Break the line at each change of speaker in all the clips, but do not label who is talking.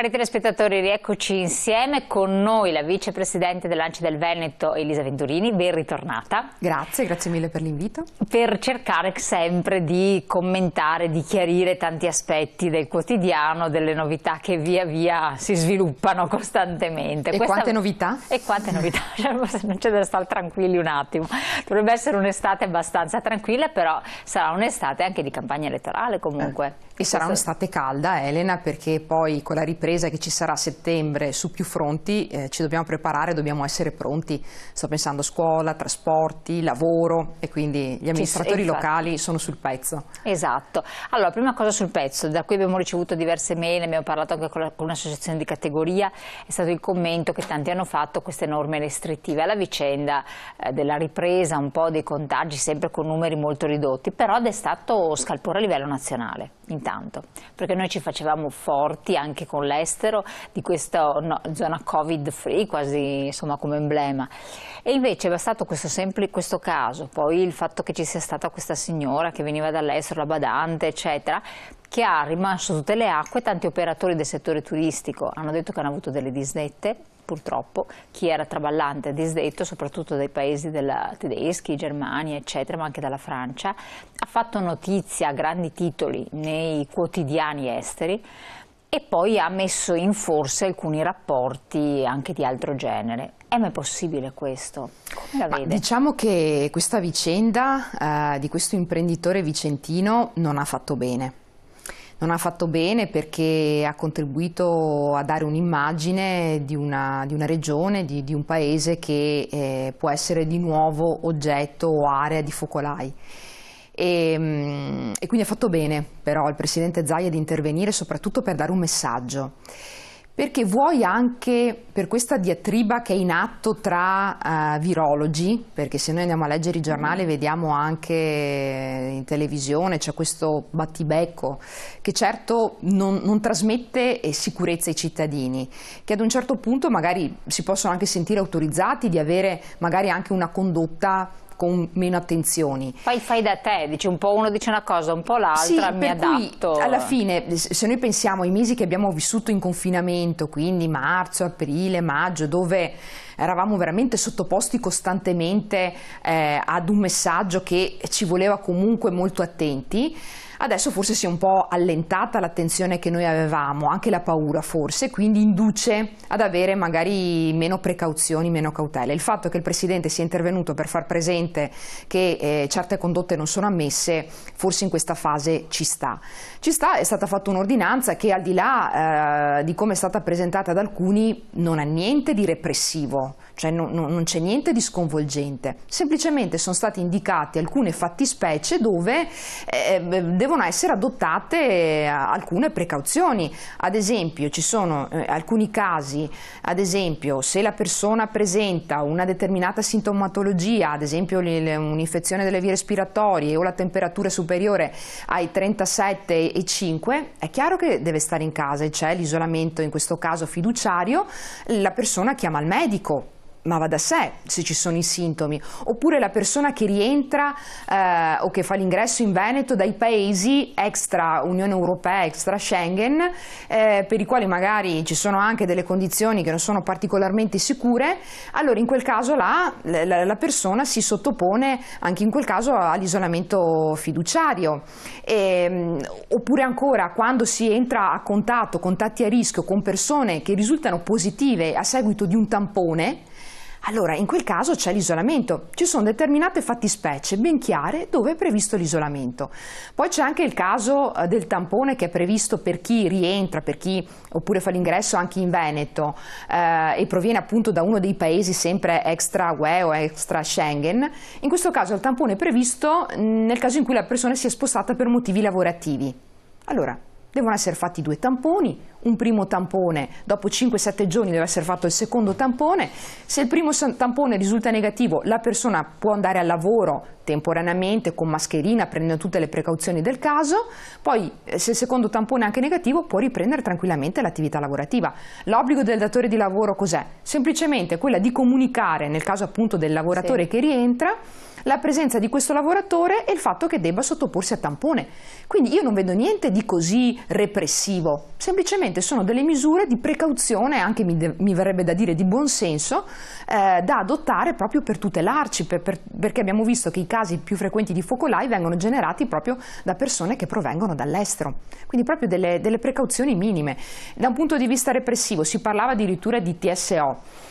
Cari telespettatori, rieccoci insieme con noi la vicepresidente dell'Anci del Veneto Elisa Venturini, ben ritornata.
Grazie, grazie mille per l'invito.
Per cercare sempre di commentare, di chiarire tanti aspetti del quotidiano, delle novità che via via si sviluppano costantemente. E Questa... quante novità? E quante novità, cioè, non c'è da stare tranquilli un attimo. Dovrebbe essere un'estate abbastanza tranquilla,
però sarà un'estate anche di campagna elettorale comunque. Eh. E sarà un'estate calda, Elena, perché poi con la ripresa che ci sarà a settembre su più fronti eh, ci dobbiamo preparare, dobbiamo essere pronti. Sto pensando scuola, trasporti, lavoro e quindi gli amministratori locali sono sul pezzo.
Esatto. Allora, prima cosa sul pezzo, da qui abbiamo ricevuto diverse mail, abbiamo parlato anche con, un'associazione di categoria, è stato il commento che tanti hanno fatto queste norme restrittive alla vicenda eh, della ripresa, un po' dei contagi, sempre con numeri molto ridotti, però è stato scalpore a livello nazionale. Intanto tanto, perché noi ci facevamo forti anche con l'estero di questa no, zona covid free, quasi insomma, come emblema. E invece è bastato questo, semplice, questo caso, poi il fatto che ci sia stata questa signora che veniva dall'estero, la badante, eccetera, che ha rimasto tutte le acque, tanti operatori del settore turistico hanno detto che hanno avuto delle disdette purtroppo chi era traballante, disdetto soprattutto dai paesi della, tedeschi, Germania eccetera, ma anche dalla Francia, ha fatto notizia a grandi titoli nei quotidiani esteri e poi ha messo in forse alcuni rapporti anche di altro genere.
È mai possibile questo?
Come la vede?
diciamo che questa vicenda eh, di questo imprenditore vicentino non ha fatto bene non ha fatto bene perché ha contribuito a dare un'immagine di una, di una, regione, di, di un paese che eh, può essere di nuovo oggetto o area di focolai. E, ehm, e quindi ha fatto bene però il Presidente Zaia di intervenire soprattutto per dare un messaggio perché vuoi anche per questa diatriba che è in atto tra uh, virologi, perché se noi andiamo a leggere i giornali mm-hmm. vediamo anche in televisione c'è questo battibecco che certo non, non trasmette eh, sicurezza ai cittadini, che ad un certo punto magari si possono anche sentire autorizzati di avere magari anche una condotta con meno attenzioni. Poi fai
da te, dici un po' uno dice una cosa, un po' l'altra, sì, mi adatto. Cui, alla fine,
se noi pensiamo ai mesi che abbiamo vissuto in confinamento, quindi marzo, aprile, maggio, dove eravamo veramente sottoposti costantemente eh, ad un messaggio che ci voleva comunque molto attenti. Adesso forse si è un po' allentata l'attenzione che noi avevamo, anche la paura forse, quindi induce ad avere magari meno precauzioni, meno cautele. Il fatto che il Presidente sia intervenuto per far presente che eh, certe condotte non sono ammesse, forse in questa fase ci sta. Ci sta, è stata fatta un'ordinanza che al di là eh, di come è stata presentata ad alcuni non ha niente di repressivo, cioè non, non c'è niente di sconvolgente, semplicemente sono state indicate alcune fattispecie dove eh, eh devono essere adottate eh, alcune precauzioni, ad esempio ci sono eh, alcuni casi, ad esempio se la persona presenta una determinata sintomatologia, ad esempio un'infezione delle vie respiratorie o la temperatura superiore ai 37,5, è chiaro che deve stare in casa e c'è l'isolamento in questo caso fiduciario, la persona chiama il medico ma va da sé se ci sono i sintomi, oppure la persona che rientra eh, o che fa l'ingresso in Veneto dai paesi extra Unione Europea, extra Schengen, eh, per i quali magari ci sono anche delle condizioni che non sono particolarmente sicure, allora in quel caso là, la, la, persona si sottopone anche in quel caso all'isolamento fiduciario, e, ehm, oppure ancora quando si entra a contatto, contatti a rischio con persone che risultano positive a seguito di un tampone, allora, in quel caso c'è l'isolamento, ci sono determinate fattispecie ben chiare dove è previsto l'isolamento. Poi c'è anche il caso eh, del tampone che è previsto per chi rientra, per chi oppure fa l'ingresso anche in Veneto eh, e proviene appunto da uno dei paesi sempre extra UE o extra Schengen. In questo caso il tampone è previsto mm, nel caso in cui la persona sia spostata per motivi lavorativi. Allora, devono essere fatti due tamponi, un primo tampone, dopo 5-7 giorni deve essere fatto il secondo tampone, se il primo tampone risulta negativo la persona può andare al lavoro temporaneamente con mascherina prendendo tutte le precauzioni del caso, poi eh, se il secondo tampone è anche negativo può riprendere tranquillamente l'attività lavorativa. L'obbligo del datore di lavoro cos'è? Semplicemente quella di comunicare, nel caso appunto del lavoratore sì. che rientra, la presenza di questo lavoratore e il fatto che debba sottoporsi a tampone. Quindi io non vedo niente di così repressivo, semplicemente Sicuramente sono delle misure di precauzione, anche mi, mi verrebbe da dire di buonsenso, eh, da adottare proprio per tutelarci, per, per, perché abbiamo visto che i casi più frequenti di focolai vengono generati proprio da persone che provengono dall'estero. Quindi proprio delle, delle precauzioni minime. Da un punto di vista repressivo si parlava addirittura di TSO.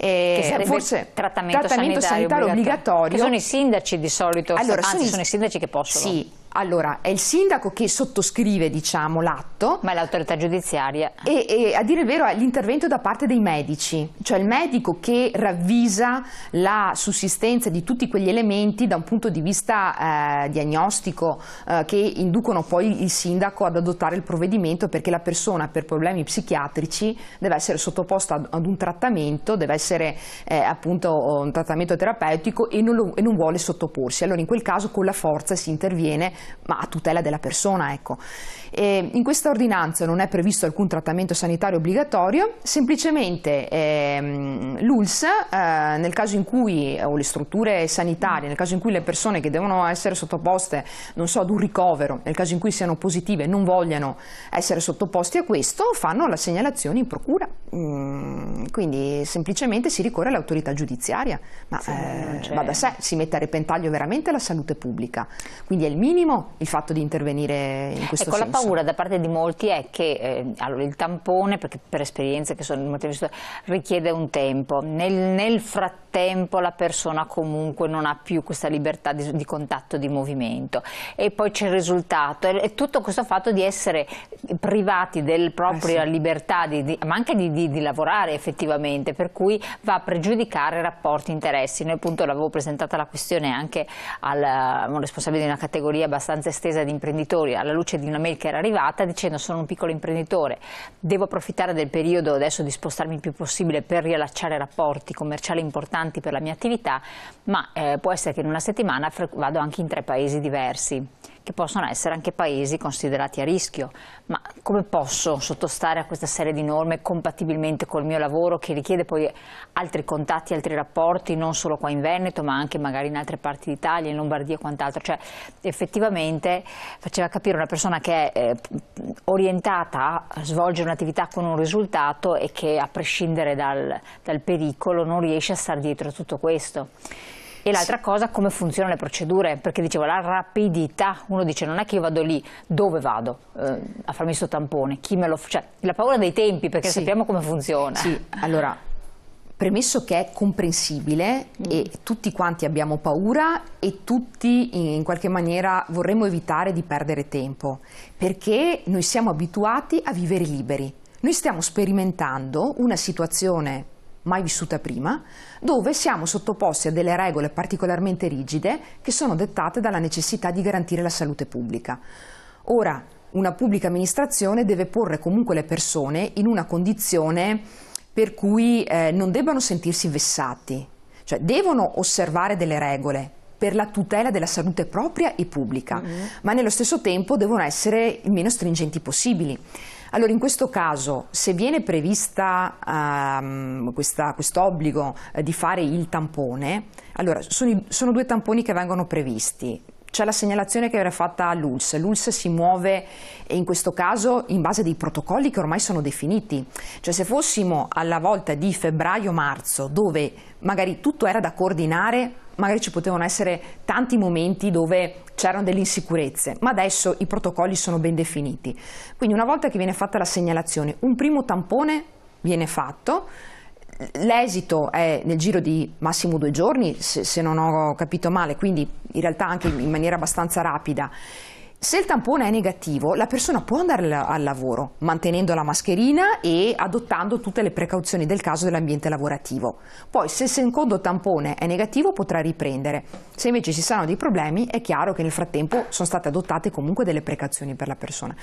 Eh, che sarebbe forse trattamento, trattamento sanitario, sanitario obbligatorio, obbligatorio. sono i sindaci di solito, allora, anzi sono i, sono i sindaci che possono. Sì, allora, è il sindaco che sottoscrive diciamo, l'atto. Ma è l'autorità giudiziaria. E, e, a dire il vero è l'intervento da parte dei medici, cioè il medico che ravvisa la sussistenza di tutti quegli elementi da un punto di vista eh, diagnostico eh, che inducono poi il sindaco ad adottare il provvedimento perché la persona per problemi psichiatrici deve essere sottoposta ad un trattamento, deve essere eh, appunto un trattamento terapeutico e non, lo, e non vuole sottoporsi. Allora in quel caso con la forza si interviene ma a tutela della persona. Ecco. in questa ordinanza non è previsto alcun trattamento sanitario obbligatorio, semplicemente ehm, l'ULS, eh, nel caso in cui, o le strutture sanitarie, nel caso in cui le persone che devono essere sottoposte, non so, ad un ricovero, nel caso in cui siano positive e non vogliano essere sottoposte a questo, fanno la segnalazione in procura. Mm, quindi semplicemente si ricorre all'autorità giudiziaria, ma sì, eh, va da sé, si mette a repentaglio veramente la salute pubblica. Quindi è il minimo legittimo il fatto di intervenire in questo ecco, senso? La paura da
parte di molti è che eh, allora, il tampone, perché per esperienze che sono molte persone, richiede un tempo. Nel, nel, frattempo la persona comunque non ha più questa libertà di, di contatto, di movimento. E poi c'è il risultato. E, tutto questo fatto di essere privati della propria eh sì. libertà, di, di, ma anche di, di lavorare effettivamente, per cui va a pregiudicare rapporti, interessi. Noi appunto l'avevo presentata la questione anche al responsabile di una categoria abbastanza abbastanza estesa di imprenditori, alla luce di una mail che era arrivata dicendo sono un piccolo imprenditore, devo approfittare del periodo adesso di spostarmi il più possibile per riallacciare rapporti commerciali importanti per la mia attività, ma eh, può essere che in una settimana vado anche in tre paesi diversi che possono essere anche paesi considerati a rischio. Ma come posso sottostare a questa serie di norme compatibilmente col mio lavoro che richiede poi altri contatti, altri rapporti, non solo qua in Veneto ma anche magari in altre parti d'Italia, in Lombardia e quant'altro? Cioè effettivamente faceva capire una persona che è eh, orientata a svolgere un'attività con un risultato e che a prescindere dal, dal pericolo non riesce a stare dietro a tutto questo. E l'altra sì. cosa, come funzionano le procedure, perché dicevo la rapidità, uno dice non è che io vado lì, dove vado eh, a farmi questo tampone, chi me lo Cioè,
la paura dei tempi, perché sì. sappiamo come funziona. Sì, allora, premesso che è comprensibile mm. e tutti quanti abbiamo paura e tutti in qualche maniera vorremmo evitare di perdere tempo, perché noi siamo abituati a vivere liberi. Noi stiamo sperimentando una situazione mai vissuta prima, dove siamo sottoposti a delle regole particolarmente rigide che sono dettate dalla necessità di garantire la salute pubblica. Ora, una pubblica amministrazione deve porre comunque le persone in una condizione per cui eh, non debbano sentirsi vessati, cioè devono osservare delle regole per la tutela della salute propria e pubblica, mm -hmm. ma nello stesso tempo devono essere il meno stringenti possibili. Allora in questo caso se viene prevista um, questo obbligo eh, di fare il tampone, allora sono, i, sono due tamponi che vengono previsti, c'è la segnalazione che viene fatta all'ULS. L'ULS si muove in questo caso in base dei protocolli che ormai sono definiti. Cioè se fossimo alla volta di febbraio-marzo, dove magari tutto era da coordinare, magari ci potevano essere tanti momenti dove c'erano delle insicurezze, ma adesso i protocolli sono ben definiti. Quindi una volta che viene fatta la segnalazione, un primo tampone viene fatto, l'esito è nel giro di massimo due giorni, se, se non ho capito male, quindi in realtà anche in maniera abbastanza rapida. Se il tampone è negativo, la persona può andare al lavoro mantenendo la mascherina e adottando tutte le precauzioni del caso dell'ambiente lavorativo. Poi, se il secondo tampone è negativo, potrà riprendere. Se invece ci saranno dei problemi, è chiaro che nel frattempo sono state adottate comunque delle precauzioni per la persona.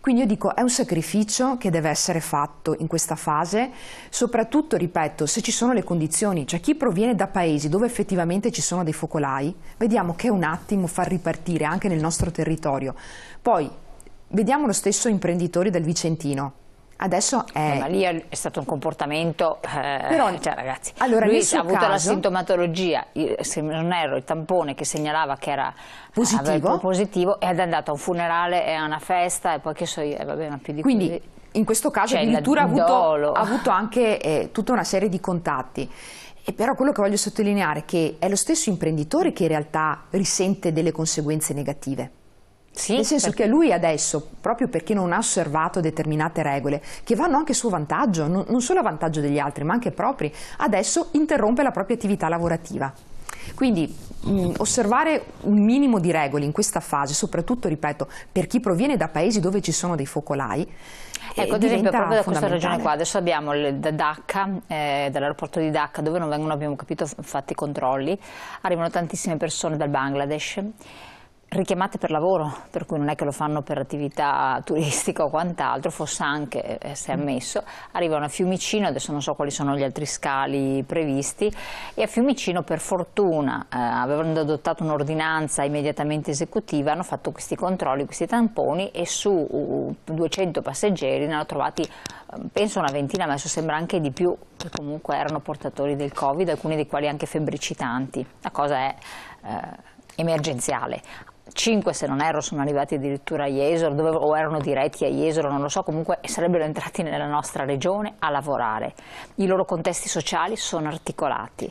Quindi io dico, è un sacrificio che deve essere fatto in questa fase, soprattutto, ripeto, se ci sono le condizioni, cioè chi proviene da paesi dove effettivamente ci sono dei focolai, vediamo che è un attimo far ripartire anche nel nostro territorio territorio. Poi vediamo lo stesso imprenditore del Vicentino, Adesso è... Eh, ma lì
è stato un comportamento... Eh, Però, cioè, ragazzi, allora, lui ha avuto caso... la sintomatologia, se non erro, il tampone che segnalava che era positivo, positivo ed è andato a un funerale e a una festa e poi che so io, eh, vabbè, più di Quindi, così. in
questo caso cioè, addirittura ha avuto, ha avuto, anche eh, tutta una serie di contatti. E però quello che voglio sottolineare è che è lo stesso imprenditore che in realtà risente delle conseguenze negative. Sì, Nel senso perché... che lui adesso, proprio perché non ha osservato determinate regole, che vanno anche a suo vantaggio, non, non solo a vantaggio degli altri, ma anche propri, adesso interrompe la propria attività lavorativa. Quindi mh, mm, osservare un minimo di regole in questa fase, soprattutto, ripeto, per chi proviene da paesi dove ci sono dei focolai, eh, Ecco, ad esempio, proprio da questa regione qua,
adesso abbiamo il, da Dhaka, eh, dall'aeroporto di Dhaka, dove non vengono, abbiamo capito, fatti i controlli, arrivano tantissime persone dal Bangladesh, richiamate per lavoro, per cui non è che lo fanno per attività turistica o quant'altro, fosse anche eh, se ammesso, arrivano a Fiumicino, adesso non so quali sono gli altri scali previsti, e a Fiumicino per fortuna, eh, avevano adottato un'ordinanza immediatamente esecutiva, hanno fatto questi controlli, questi tamponi e su 200 uh, passeggeri ne hanno trovati eh, penso una ventina, ma adesso sembra anche di più, che comunque erano portatori del Covid, alcuni dei quali anche febbricitanti, la cosa è... Eh, emergenziale 5 se non erro sono arrivati addirittura a Jesolo dove, o erano diretti a Jesolo, non lo so, comunque sarebbero entrati nella nostra regione a lavorare. I loro contesti sociali sono articolati.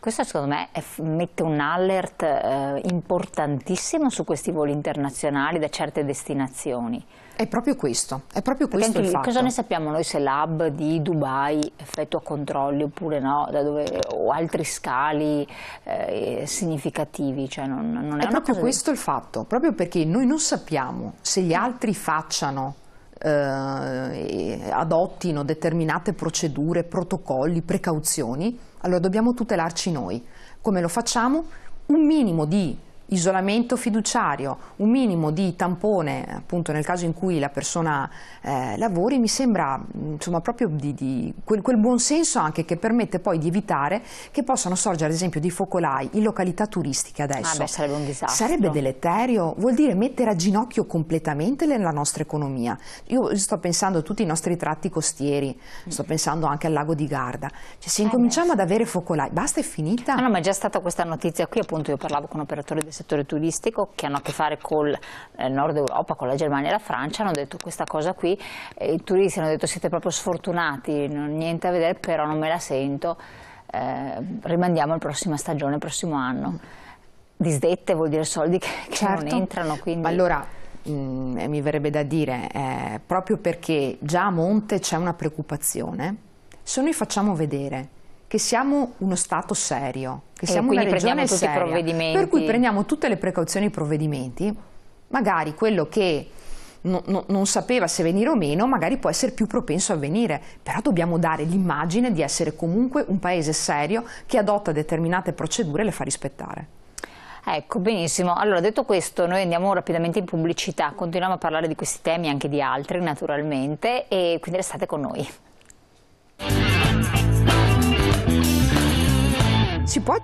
Questo secondo me è, mette un alert eh, importantissimo su questi voli internazionali da certe destinazioni. È proprio questo, è proprio questo lì, Cosa ne sappiamo noi se l'hub di Dubai effettua controlli oppure no, dove,
o altri scali eh, significativi? Cioè non, non è, è proprio questo di... il fatto, proprio perché noi non sappiamo se gli altri facciano eh, adottino determinate procedure, protocolli, precauzioni, allora dobbiamo tutelarci noi. Come lo facciamo? Un minimo di isolamento fiduciario, un minimo di tampone appunto nel caso in cui la persona eh, lavori, mi sembra insomma, proprio di, di quel, quel buon senso anche che permette poi di evitare che possano sorgere ad esempio dei focolai in località turistiche adesso. Ah beh, sarebbe un disastro. Sarebbe deleterio, vuol dire mettere a ginocchio completamente la nostra economia. Io sto pensando a tutti i nostri tratti costieri, sto pensando anche al lago di Garda. Cioè, se eh, incominciamo ad avere focolai, basta è finita. Ah, no, ma è già stata questa notizia qui, appunto io parlavo con un operatore di settore turistico che hanno
a che fare con il eh, nord Europa, con la Germania e la Francia, hanno detto questa cosa qui, eh, i turisti hanno detto siete proprio sfortunati, non, niente a vedere, però non me la sento, eh, rimandiamo la prossima stagione, il prossimo anno. Disdette vuol dire soldi che, che certo. non entrano.
Quindi... Allora, mh, mm, mi verrebbe da dire, eh, proprio perché già a Monte c'è una preoccupazione, se noi facciamo vedere che siamo uno Stato serio, che siamo una regione seria, per cui prendiamo tutte le precauzioni e i provvedimenti, magari quello che No, no, non sapeva se venire o meno, magari può essere più propenso a venire, però dobbiamo dare l'immagine di essere comunque un paese serio che adotta determinate procedure e le fa rispettare. Ecco, benissimo. Allora, detto questo,
noi andiamo rapidamente in pubblicità, continuiamo a parlare di questi temi e anche di altri, naturalmente, e quindi restate con noi. Tu pas.